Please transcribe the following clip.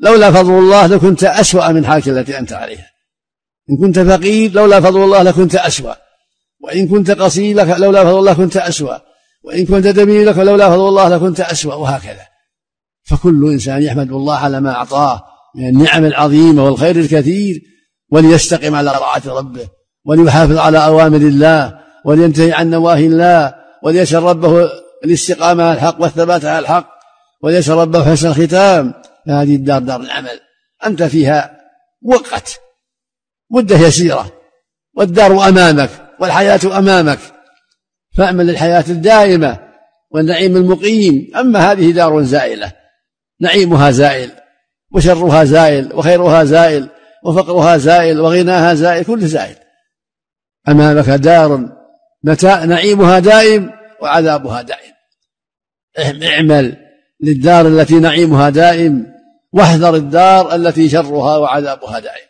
لولا فضل الله لكنت أسوأ من حالك التي أنت عليها إن كنت فقير لولا فضل الله لكنت أسوأ وإن كنت قصير لولا فضل الله كنت أسوأ وإن كنت دمير لولا فضل الله لكنت أسوأ وهكذا فكل إنسان يحمد الله على ما أعطاه من النعم العظيمة والخير الكثير وليستقم على طاعة ربه وليحافظ على أوامر الله ولينتهي عن نواهي الله وليسأل ربه الاستقامة على الحق والثبات على الحق وليسأل ربه حسن الختام هذه الدار دار العمل أنت فيها وقت مدة يسيرة والدار أمامك والحياة أمامك فأعمل للحياة الدائمة والنعيم المقيم أما هذه دار زائلة نعيمها زائل وشرها زائل وخيرها زائل وفقرها زائل وغناها زائل كل زائل أمامك دار متاع نعيمها دائم وعذابها دائم اعمل للدار التي نعيمها دائم واحذر الدار التي شرها وعذابها دائم